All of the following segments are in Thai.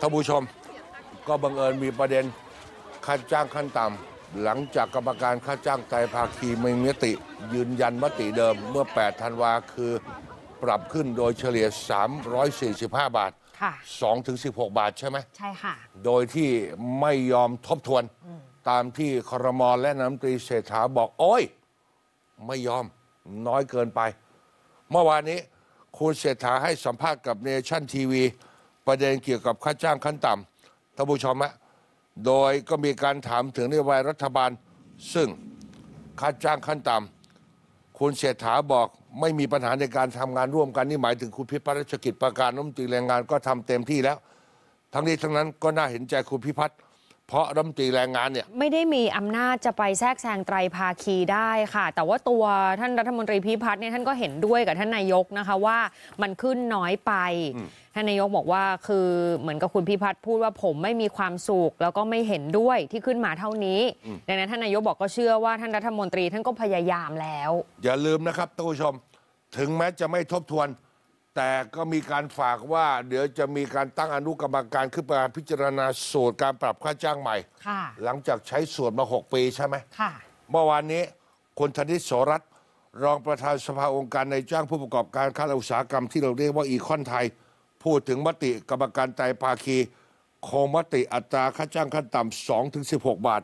ท่านผู้ชมก็บังเอิญมีประเด็นค่าจ้างขั้นต่ำหลังจากกรรมการค่าจ้างไตภาคีไม่มติยืนยันมติเดิมเมื่อ8ธันวาคือปรับขึ้นโดยเฉลี่ย 345 บาท2ถึง 16 บาทใช่ไหม ใช่ค่ะ โดยที่ไม่ยอมทบทวนตามที่ครมอและน้ำตรีเศรษฐาบอก โอ้ยไม่ยอมน้อยเกินไป เมื่อวานนี้คุณเศรษฐาให้สัมภาษณ์กับเนชั่นทีวีประเด็นเกี่ยวกับค่าจ้างขั้นต่ำท่านผู้ชมฮะโดยก็มีการถามถึงนโยบายรัฐบาล ซึ่งค่าจ้างขั้นต่ำ คุณเศรษฐาบอกไม่มีปัญหาในการทำงานร่วมกันนี่หมาย ถึงคุณพิพัฒน์รัชกิจประการน้มตีแรงงานก็ทำเต็มที่แล้ว ทั้งนี้ทั้งนั้นก็น่าเห็นใจคุณพิพัฒน์เพราะรัฐมนตรีแรงงานเนี่ยไม่ได้มีอำนาจจะไปแทรกแซงไตรภาคีได้ค่ะ แต่ว่าตัวท่านรัฐมนตรีพิพัฒน์เนี่ยท่านก็เห็นด้วยกับท่านนายกนะคะว่ามันขึ้นน้อยไป ท่านนายกบอกว่าคือเหมือนกับคุณพิพัฒน์พูดว่าผมไม่มีความสุขแล้วก็ไม่เห็นด้วยที่ขึ้นมาเท่านี้ดังนั้นท่านนายกบอกก็เชื่อว่าท่านรัฐมนตรีท่านก็พยายามแล้ว อย่าลืมนะครับท่านผู้ชมถึงแม้จะไม่ทบทวนแต่ก็มีการฝากว่า เดี๋ยวจะมีการตั้งอนุกรรมการขึ้นมาพิจารณาสูตรการปรับค่าจ้างใหม่ หลังจากใช้สูตรมา 6 ปีใช่ไหมเมื่อวานนี้คุณธนิตโสรัตน์รองประธานสภาองค์การในจ้างผู้ประกอบการค้าอุตสาหกรรมที่เราเรียกว่าอีคอนไทย พูดถึงมติกรรมการไตรภาคีโคงมติอัตราค่าจ้างขั้นต่ำสองถึงสิบหกบาท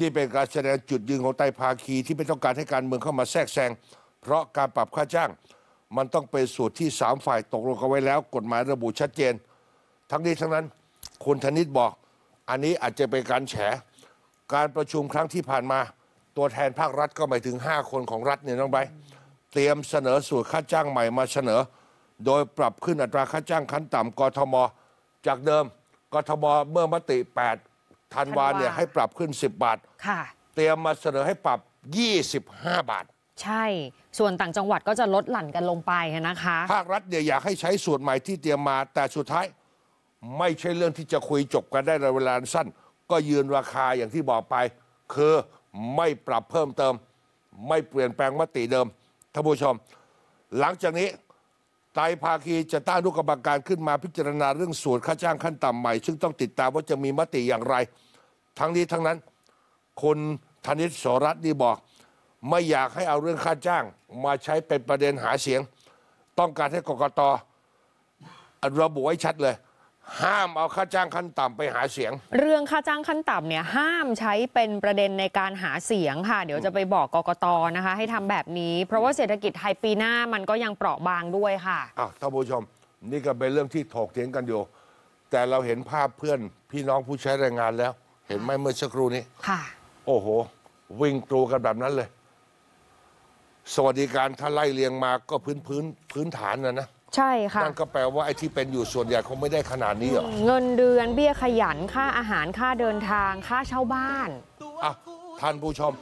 นี่เป็นการแสดงจุดยืนของไตรภาคีที่ไม่ต้องการให้การเมืองเข้ามาแทรกแซงเพราะการปรับค่าจ้างมันต้องเป็นสูตรที่สามฝ่ายตกลงกันไว้แล้วกฎหมายระบุชัดเจน ทั้งนี้ทั้งนั้นคุณธนิตบอกอันนี้อาจจะเป็นการแฉการประชุมครั้งที่ผ่านมา ตัวแทนภาครัฐก็หมายถึง 5 คนของรัฐเนี่ยน้องใบเตรียมเสนอสูตรค่าจ้างใหม่มาเสนอ โดยปรับขึ้นอัตราค่าจ้างขั้นต่ำกทมจากเดิมกทมเมื่อมติ8ธันวาเนี่ยให้ปรับขึ้น 10 บาทเตรียมมาเสนอให้ปรับ 25 บาทใช่ ส่วนต่างจังหวัดก็จะลดหลั่นกันลงไปนะคะ ภาครัฐเนี่ยอยากให้ใช้ส่วนใหม่ที่เตรียมมา แต่สุดท้ายไม่ใช่เรื่องที่จะคุยจบกันได้ในเวลาสั้น ก็ยืนราคาอย่างที่บอกไป คือไม่ปรับเพิ่มเติม ไม่เปลี่ยนแปลงมติเดิมท่านผู้ชม หลังจากนี้ ไต้ภาคีจะตั้งอนุกรรมการขึ้นมาพิจารณาเรื่องส่วนค่าจ้างขั้นต่ำใหม่ซึ่งต้องติดตามว่าจะมีมติอย่างไร ทั้งนี้ทั้งนั้นคนธนิตสรัตน์นี่บอกไม่อยากให้เอาเรื่องค่าจ้างมาใช้เป็นประเด็นหาเสียง ต้องการให้กกตระบุไว้ชัดเลย ห้ามเอาค่าจ้างขั้นต่ำไปหาเสียง เรื่องค่าจ้างขั้นต่ำเนี่ยห้ามใช้เป็นประเด็นในการหาเสียงค่ะ เดี๋ยวจะไปบอกกกตนะคะ ให้ทำแบบนี้ เพราะว่าเศรษฐกิจไทยปีหน้ามันก็ยังเปราะบางด้วยค่ะอ้าวท่านผู้ชม นี่ก็เป็นเรื่องที่ถกเถียงกันอยู่ แต่เราเห็นภาพเพื่อนพี่น้องผู้ใช้แรงงานแล้ว เห็นไหมเมื่อสักครู่นี้ค่ะ โอ้โห วิ่งกรูกันแบบนั้นเลยสวัสดิการถ้าไล่เรียงมาก็พื้นพื้นพื้นฐานนะนะ ใช่ค่ะนั่นก็แปลว่าไอ้ที่เป็นอยู่ส่วนใหญ่คงไม่ได้ขนาดนี้หรอกเงินเดือนเบี้ยขยันค่าอาหารค่าเดินทางค่าเช่าบ้านอ่ะท่านผู้ชม